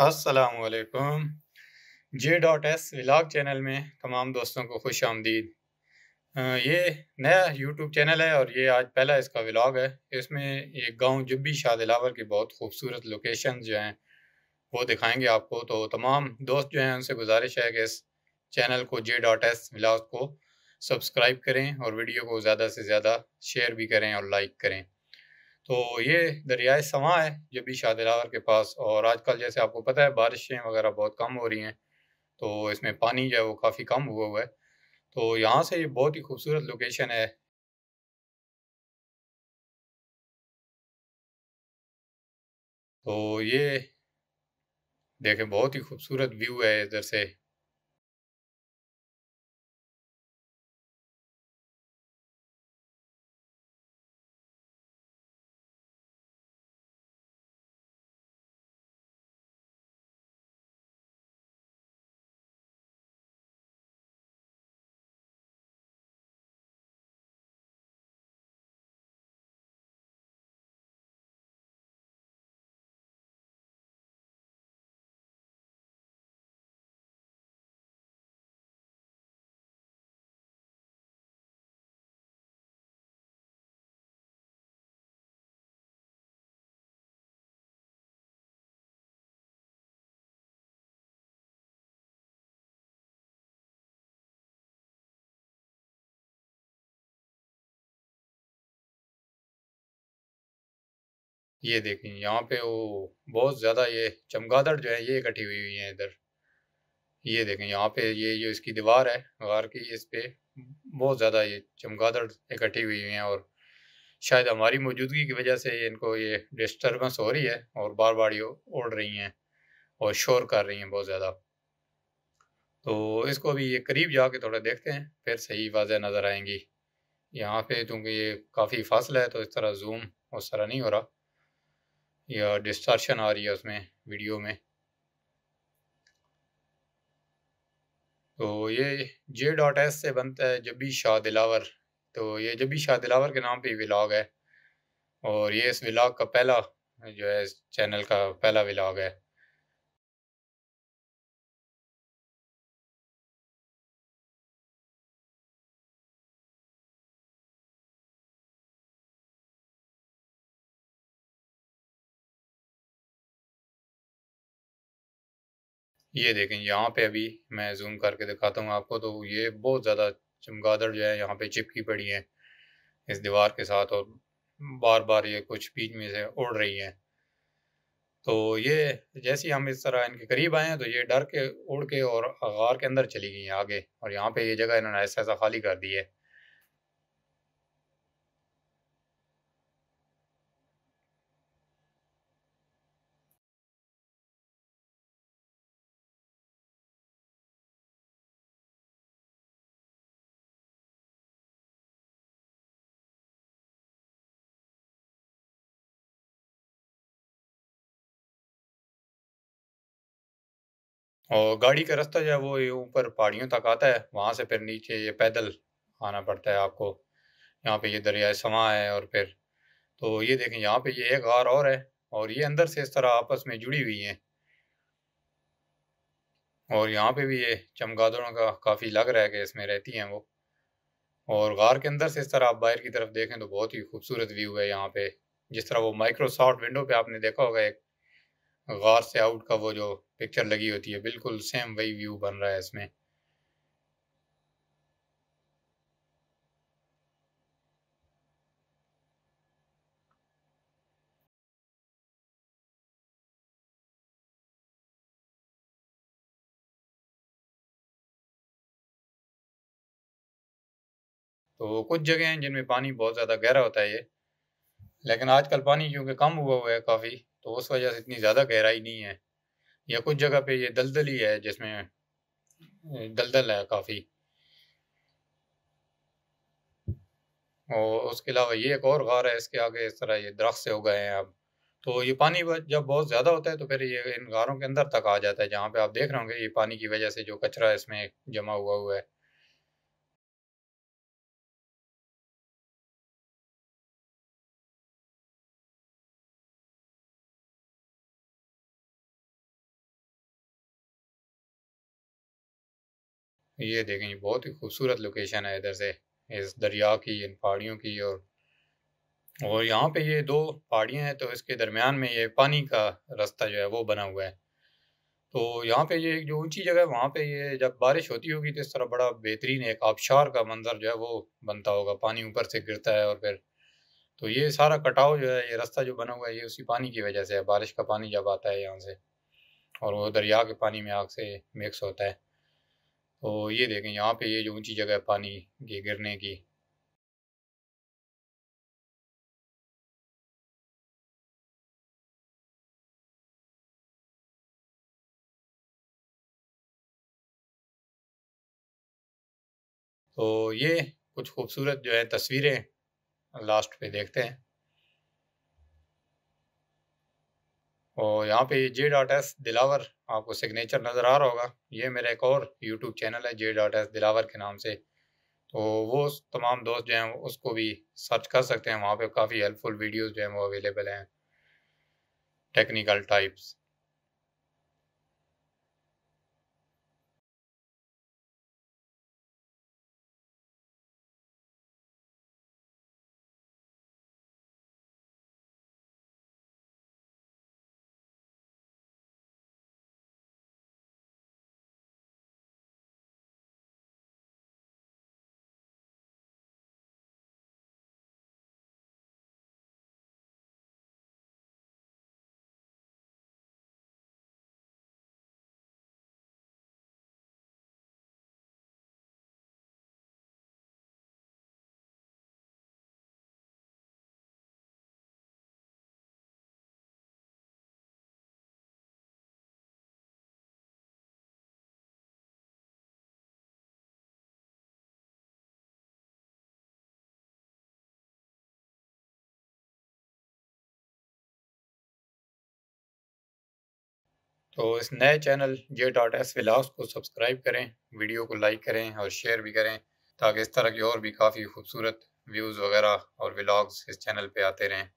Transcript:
असलकुम J dot S vlog channel में तमाम दोस्तों को खुश आमदीद ये नया यूट्यूब चैनल है और ये आज पहला इसका व्लाग है इसमें ये गांव जुब्बी शाह दिलावर की बहुत खूबसूरत लोकेशन जो हैं वो दिखाएंगे आपको तो तमाम दोस्त जो हैं उनसे गुजारिश है कि इस चैनल को जे डॉट एस व्लाग को सब्सक्राइब करें और वीडियो को ज़्यादा से ज़्यादा शेयर भी करें और लाइक करें तो ये दरियाए समा है जो भी शादिलावर के पास और आजकल जैसे आपको पता है बारिशें वगैरह बहुत कम हो रही हैं तो इसमें पानी जो है वो काफ़ी कम हुआ हुआ है तो यहाँ से ये बहुत ही खूबसूरत लोकेशन है तो ये देखें बहुत ही खूबसूरत व्यू है इधर से ये देखें यहाँ पे वो बहुत ज़्यादा ये चमगादड़ जो है ये इकट्ठी हुई हुई है इधर ये देखें यहाँ पे ये जो इसकी दीवार है गार की इस पे बहुत ज़्यादा ये चमगादड़ इकट्ठी हुई हुई हैं और शायद हमारी मौजूदगी की वजह से इनको ये डिस्टर्बेंस हो रही है और बार बार ये उड़ रही हैं और शोर कर रही हैं बहुत ज़्यादा तो इसको भी ये करीब जाके थोड़ा देखते हैं फिर सही वाजह नज़र आएंगी यहाँ पे क्योंकि ये काफ़ी फासला है तो इस तरह जूम उस तरह नहीं हो रहा या डिस्टॉर्शन आ रही है उसमें वीडियो में तो ये जे डॉट एस से बनता है जब भी शाह दिलावर तो ये जब भी शाह दिलावर के नाम पे व्लाग है और ये इस व्लाग का पहला जो है चैनल का पहला व्लाग है ये देखें यहाँ पे अभी मैं जूम करके दिखाता हूँ आपको तो ये बहुत ज़्यादा चमगादड़ जो है यहाँ पे चिपकी पड़ी है इस दीवार के साथ और बार बार ये कुछ बीच में से उड़ रही हैं तो ये जैसे हम इस तरह इनके करीब आए हैं तो ये डर के उड़ के और गार के अंदर चली गई हैं आगे और यहाँ पे ये जगह इन्होंने ऐसा ऐसा खाली कर दी है और गाड़ी का रास्ता जो है वो ये ऊपर पहाड़ियों तक आता है वहाँ से फिर नीचे ये पैदल आना पड़ता है आपको यहाँ पे ये दरियाए समा है और फिर तो ये देखें यहाँ पे ये एक गार और है और ये अंदर से इस तरह आपस में जुड़ी हुई है और यहाँ पे भी ये चमगादड़ों का काफ़ी लग रहा है कि इसमें रहती हैं वो और गार के अंदर से इस तरह आप बाहर की तरफ देखें तो बहुत ही खूबसूरत व्यू है यहाँ पे जिस तरह वो माइक्रोसॉफ्ट विंडो पे आपने देखा होगा एक गार से आउट का वो जो पिक्चर लगी होती है बिल्कुल सेम वही व्यू बन रहा है इसमें तो कुछ जगह हैं जिनमें पानी बहुत ज़्यादा गहरा होता है ये लेकिन आजकल पानी क्योंकि कम हुआ हुआ है काफ़ी तो उस वजह से इतनी ज़्यादा गहराई नहीं है या कुछ जगह पे ये दलदल ही है जिसमें दलदल है काफ़ी और उसके अलावा ये एक और गार है इसके आगे इस तरह ये दरख्त से हो गए हैं अब तो ये पानी जब बहुत ज़्यादा होता है तो फिर ये इन गारों के अंदर तक आ जाता है जहाँ पे आप देख रहे होंगे ये पानी की वजह से जो कचरा इसमें जमा हुआ हुआ है ये देखें ये बहुत ही खूबसूरत लोकेशन है इधर से इस दरिया की इन पहाड़ियों की और और यहाँ पे ये दो पहाड़ियाँ हैं तो इसके दरमियान में ये पानी का रास्ता जो है वो बना हुआ है तो यहाँ पे ये जो ऊंची जगह है वहाँ पे ये जब बारिश होती होगी तो इस तरह बड़ा बेहतरीन एक आबशार का मंजर जो है वो बनता होगा पानी ऊपर से गिरता है और फिर तो ये सारा कटाव जो है ये रास्ता जो बना हुआ है ये उसी पानी की वजह से है बारिश का पानी जब आता है यहाँ से और वो दरिया के पानी में आग से मिक्स होता है और ये देखें यहाँ पे ये जो ऊंची जगह है पानी के गिरने की तो ये कुछ खूबसूरत जो है तस्वीरें लास्ट पे देखते हैं और यहाँ पे जे डॉट एस दिलावर आपको सिग्नेचर नज़र आ रहा होगा ये मेरा एक और यूट्यूब चैनल है जे डॉट एस दिलावर के नाम से तो वो तमाम दोस्त जो हैं उसको भी सर्च कर सकते हैं वहाँ पे काफ़ी हेल्पफुल वीडियोस जो हैं वो अवेलेबल हैं टेक्निकल टाइप्स तो इस नए channel J dot S vlogs को सब्सक्राइब करें वीडियो को लाइक करें और शेयर भी करें ताकि इस तरह की और भी काफ़ी खूबसूरत व्यूज़ वगैरह और व्लाग्स इस चैनल पे आते रहें